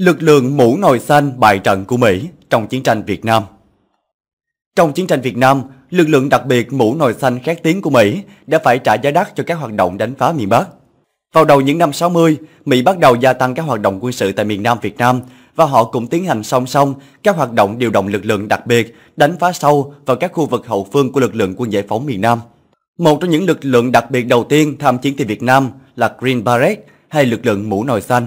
lực lượng mũ nồi xanh bài trận của Mỹ trong chiến tranh Việt Nam. Trong chiến tranh Việt Nam, lực lượng đặc biệt mũ nồi xanh khét tiếng của Mỹ đã phải trả giá đắt cho các hoạt động đánh phá miền Bắc. Vào đầu những năm 60, Mỹ bắt đầu gia tăng các hoạt động quân sự tại miền Nam Việt Nam và họ cũng tiến hành song song các hoạt động điều động lực lượng đặc biệt đánh phá sâu vào các khu vực hậu phương của lực lượng quân giải phóng miền Nam. Một trong những lực lượng đặc biệt đầu tiên tham chiến tại Việt Nam là Green Beret hay lực lượng mũ nồi xanh.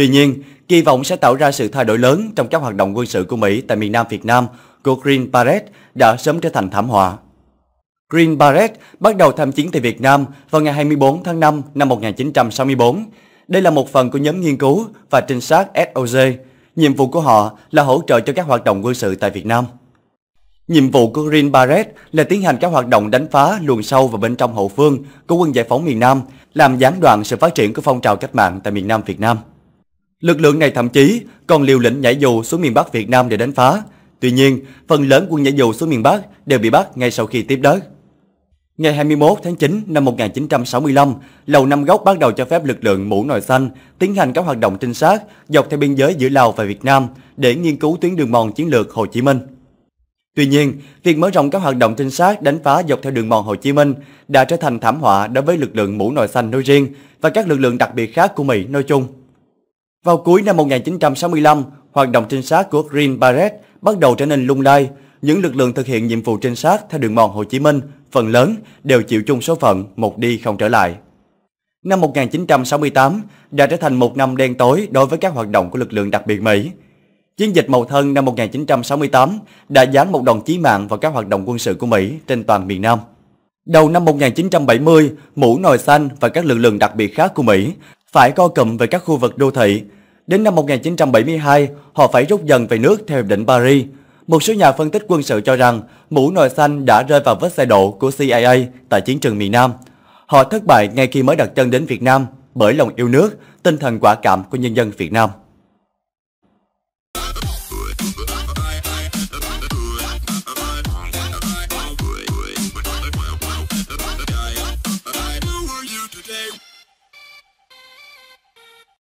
Tuy nhiên, kỳ vọng sẽ tạo ra sự thay đổi lớn trong các hoạt động quân sự của Mỹ tại miền Nam Việt Nam của Green Beret đã sớm trở thành thảm họa. Green Beret bắt đầu tham chiến tại Việt Nam vào ngày 24 tháng 5 năm 1964. Đây là một phần của nhóm nghiên cứu và trinh sát SOJ. Nhiệm vụ của họ là hỗ trợ cho các hoạt động quân sự tại Việt Nam. Nhiệm vụ của Green Beret là tiến hành các hoạt động đánh phá luồng sâu vào bên trong hậu phương của quân giải phóng miền Nam, làm gián đoạn sự phát triển của phong trào cách mạng tại miền Nam Việt Nam. Lực lượng này thậm chí còn liều lĩnh nhảy dù xuống miền Bắc Việt Nam để đánh phá. Tuy nhiên, phần lớn quân nhảy dù xuống miền Bắc đều bị bắt ngay sau khi tiếp đất. Ngày 21 tháng 9 năm 1965, Lầu Năm Góc bắt đầu cho phép lực lượng mũ nồi xanh tiến hành các hoạt động trinh sát dọc theo biên giới giữa Lào và Việt Nam để nghiên cứu tuyến đường mòn chiến lược Hồ Chí Minh. Tuy nhiên, việc mở rộng các hoạt động trinh sát đánh phá dọc theo đường mòn Hồ Chí Minh đã trở thành thảm họa đối với lực lượng mũ nồi xanh nói riêng và các lực lượng đặc biệt khác của Mỹ nói chung. Vào cuối năm 1965, hoạt động trinh sát của Green Beret bắt đầu trở nên lung lay. Những lực lượng thực hiện nhiệm vụ trinh sát theo đường mòn Hồ Chí Minh, phần lớn đều chịu chung số phận một đi không trở lại. Năm 1968 đã trở thành một năm đen tối đối với các hoạt động của lực lượng đặc biệt Mỹ. Chiến dịch Mậu Thân năm 1968 đã dán một đòn chí mạng vào các hoạt động quân sự của Mỹ trên toàn miền Nam. Đầu năm 1970, mũ nồi xanh và các lực lượng đặc biệt khác của Mỹ phải co cụm về các khu vực đô thị. Đến năm 1972, họ phải rút dần về nước theo định Paris. Một số nhà phân tích quân sự cho rằng mũ nồi xanh đã rơi vào vết xe độ của CIA tại chiến trường miền Nam. Họ thất bại ngay khi mới đặt chân đến Việt Nam bởi lòng yêu nước, tinh thần quả cảm của nhân dân Việt Nam.